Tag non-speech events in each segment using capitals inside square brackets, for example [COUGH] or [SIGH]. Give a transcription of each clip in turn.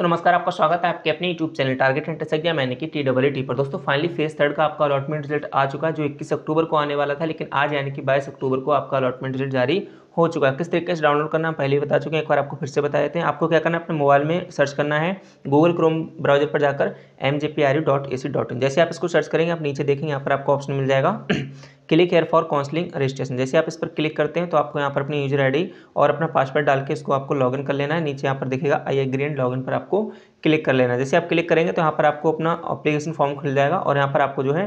तो नमस्कार आपका स्वागत है आपके अपने YouTube channel target enter exam मैंने कि टी डबल टी पर दोस्तों फाइनली फेज थर्ड का आपका अलॉटमेंट रिजल्ट आ चुका है जो 21 अक्टूबर को आने वाला था लेकिन आज यानी कि 22 अक्टूबर को आपका अलॉटमेंट रिजल्ट जारी हो चुका है किस तरीके से डाउनलोड करना पहले ही बता चुके हैं एक बार आपको फिर से बता देते हैं आपको क्या करना है अपने मोबाइल में सर्च करना है गूगल क्रोम ब्राउजर पर जाकर M J P R A C dot in जैसे आप इसको सर्च करेंगे आप नीचे देखेंगे यहाँ पर आपको ऑप्शन मिल जाएगा click here for counselling registration जैसे आप इस पर क्लिक करते हैं तो आपको यहाँ पर अपनी यूजर आई और अपना पासवर्ड डाल के इसको आपको लॉगिन कर लेना है नीचे यहाँ पर देखेगा आई एग्री एंड लॉगिन पर आपको क्लिक कर लेना है जैसे आप क्लिक करेंगे तो यहाँ पर आपको अपना अपलीकेशन फॉर्म खुल जाएगा और यहाँ पर आपको जो है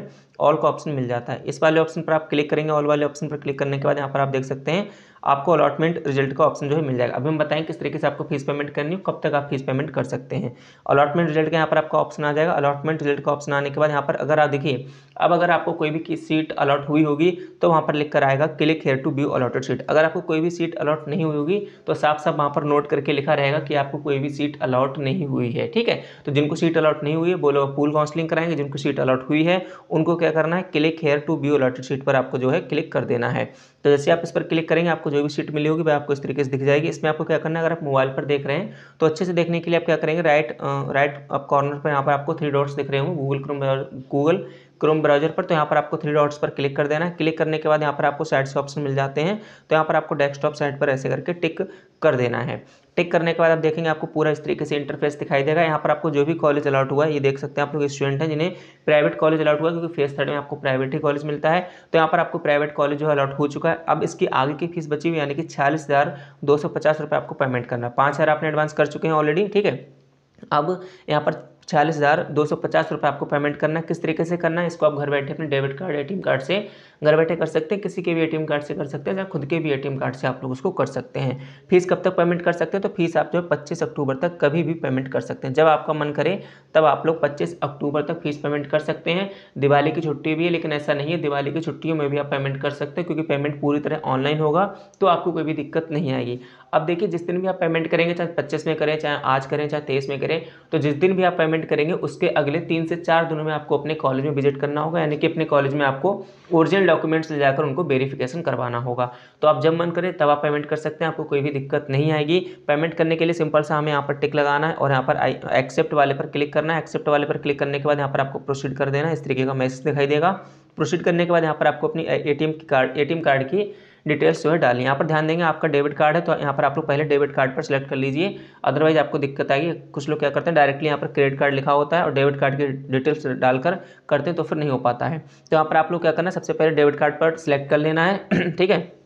ऑल का ऑप्शन मिल जाता है इस वाले ऑप्शन पर आप क्लिक करेंगे ऑल वाले ऑप्शन पर क्लिक करने के बाद यहाँ पर आप देख सकते हैं आपको अलॉटमेंट रिजल्ट का ऑप्शन जो है मिल जाएगा अभी हम बताएं किस तरीके से आपको फीस पेमेंट करनी हो कब तक आप फीस पेमेंट कर सकते हैं अलॉटमेंट रिजल्ट का यहाँ पर आपका ऑप्शन आ जाएगा अलॉटमेंट रिजल्ट का ऑप्शन आने के बाद यहाँ पर अगर आप देखिए अब अगर आपको कोई भी सीट अलॉट हुई होगी तो वहाँ पर लिख कर आएगा click here to be allotted seat अगर आपको कोई भी सीट अलॉट नहीं हुई होगी तो साफ साफ वहाँ पर नोट करके लिखा रहेगा कि आपको कोई भी सीट अलॉट नहीं हुई है ठीक है तो जिनको सीट अलॉट नहीं हुई है बोलो पूल काउंसलिंग कराएंगे जिनको सीट अलॉट हुई है उनको क्या करना है click here to be allotted seat पर आपको जो है क्लिक कर देना है तो जैसे आप इस पर क्लिक करेंगे आपको जो भी सीट मिली होगी वह आपको इस तरीके से दिख जाएगी इसमें आपको क्या करना है अगर आप मोबाइल पर देख रहे हैं तो अच्छे से देखने के लिए आप क्या करेंगे राइट राइट अप कॉर्नर पर यहाँ पर आपको थ्री डॉट्स दिख रहे होंगे Google Chrome Google Chrome browser पर तो यहाँ पर आपको थ्री डॉट्स पर क्लिक कर देना है क्लिक करने के बाद यहाँ पर आपको साइड से ऑप्शन मिल जाते हैं तो यहाँ पर आपको डेस्कटॉप साइड पर ऐसे करके टिक कर देना है टिक करने के बाद आप देखेंगे आपको पूरा इस तरीके से इंटरफेस दिखाई देगा यहाँ पर आपको जो भी कॉलेज अलाउट हुआ है ये देख सकते हैं आप लोग स्टूडेंट हैं जिन्हें प्राइवेट कॉलेज अलाउट हुआ क्योंकि फेस थर्ड में आपको प्राइवेट ही कॉलेज मिलता है तो यहाँ पर आपको प्राइवेट कॉलेज जो अलाउट हो चुका है अब इसकी आगे की फीस बची हुई यानी कि छियालीस हज़ार दो सौ पचास रुपये आपको पेमेंट करना पाँच हज़ार आपने एडवांस कर चुके हैं ऑलरेडी ठीक है अब यहाँ पर छियालीस हज़ार दो सौ पचास रुपये आपको पेमेंट करना है किस तरीके से करना है इसको आप घर बैठे अपने डेबिट कार्ड ए कार्ड से घर बैठे कर सकते हैं किसी के भी ए कार्ड से कर सकते हैं या खुद के भी ए कार्ड से आप लोग उसको कर सकते हैं फीस कब तक पेमेंट कर सकते हैं तो फीस आप जो है पच्चीस अक्टूबर तक कभी भी पेमेंट कर सकते हैं जब आपका मन करे तब आप लोग पच्चीस अक्टूबर तक फीस पेमेंट कर सकते हैं दिवाली की छुट्टी भी है लेकिन ऐसा नहीं है दिवाली की छुट्टियों में भी आप पेमेंट कर सकते हैं क्योंकि पेमेंट पूरी तरह ऑनलाइन होगा तो आपको कोई भी दिक्कत नहीं आएगी अब देखिए जिस दिन भी आप पेमेंट करेंगे चाहे पच्चीस में करें चाहे आज करें चाहे तेईस में करें तो जिस दिन भी आप पेमेंट पेमेंट करेंगे उसके अगले तीन से चार दिनों में आपको अपने कॉलेज में विजिट करना होगा यानी कि अपने कॉलेज में आपको ओरिजिनल डॉक्यूमेंट्स ले जाकर उनको वेरिफिकेशन करवाना होगा तो आप जब मन करें तब आप पेमेंट कर सकते हैं आपको कोई भी दिक्कत नहीं आएगी पेमेंट करने के लिए सिंपल सा हमें यहाँ पर टिक लगाना है और यहाँ पर एक्सेप्ट वाले पर क्लिक करना है एक्सेप्ट वाले पर क्लिक करने के बाद यहाँ पर आपको प्रोसीड कर देना इस तरीके का मैसेज दिखाई देगा प्रोसीड करने के बाद यहाँ पर आपको अपनी ए की कार्ड ए कार्ड की डिटेल्स जो है डाली यहाँ पर ध्यान देंगे आपका डेबिट कार्ड है तो यहाँ पर आप लोग पहले डेबिट कार्ड पर सेलेक्ट कर लीजिए अदरवाइज आपको दिक्कत आएगी कुछ लोग क्या करते हैं डायरेक्टली यहाँ पर क्रेडिट कार्ड लिखा होता है और डेबिट कार्ड की डिटेल्स डालकर करते हैं तो फिर नहीं हो पाता है तो यहाँ पर आप लोग क्या करना है सबसे पहले डेबिट कार्ड पर सेलेक्ट कर लेना है [CLEARS THROAT] ठीक है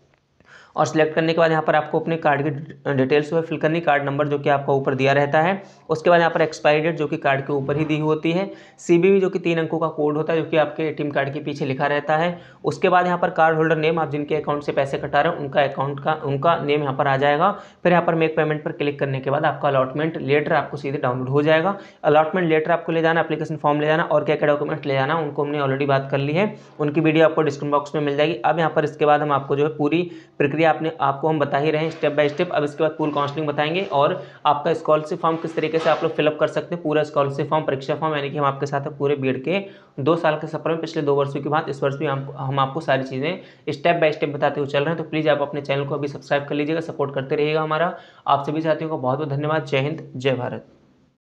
और सिलेक्ट करने के बाद यहाँ पर आपको अपने कार्ड की डिटेल्स जो है फिल करनी कार्ड नंबर जो कि आपका ऊपर दिया रहता है उसके बाद यहाँ पर एक्सपायरी डेट जो कि कार्ड के ऊपर ही दी होती है सी जो कि तीन अंकों का कोड होता है जो कि आपके ए कार्ड के पीछे लिखा रहता है उसके बाद यहाँ पर कार्ड होल्डर नेम आप जिनके अकाउंट से पैसे कटा रहे हैं उनका अकाउंट का उनका नेम यहाँ पर आ जाएगा फिर यहाँ पर मेक पेमेंट पर क्लिक करने के बाद आपका अलॉटमेंट लेटर आपको सीधे डाउनलोड हो जाएगा अलॉटमेंट लेटर आपको ले जाना एप्लीकेशन फॉर्म ले जाना और क्या क्या डॉक्यूमेंट ले जाना उनको हमने ऑलरेडी बात कर ली है उनकी वीडियो आपको डिस्क्रिप्शन बॉक्स में मिल जाएगी अब यहाँ पर इसके बाद हम आपको जो है पूरी प्रक्रिया आपने आपको हम बता ही रहे हैं स्टेप बाय स्टेप अब इसके बाद पूल काउंसलिंग बताएंगे और आपका स्कॉलरशिप फॉर्म किस तरीके से आप लोग फिलअप कर सकते हैं पूरा स्कॉलरशिप फॉर्म परीक्षा फॉर्म यानी कि हम आपके साथ पूरे बीड के दो साल के सफर में पिछले दो वर्षों के बाद इस वर्ष भी हम, हम आपको सारी चीज़ें स्टेप बाय स्टेप बताते हुए चल रहे हैं तो प्लीज़ आप अपने चैनल को अभी सब्सक्राइब कर लीजिएगा सपोर्ट करते रहिएगा हमारा आप सभी साथियों का बहुत बहुत धन्यवाद जय हिंद जय भारत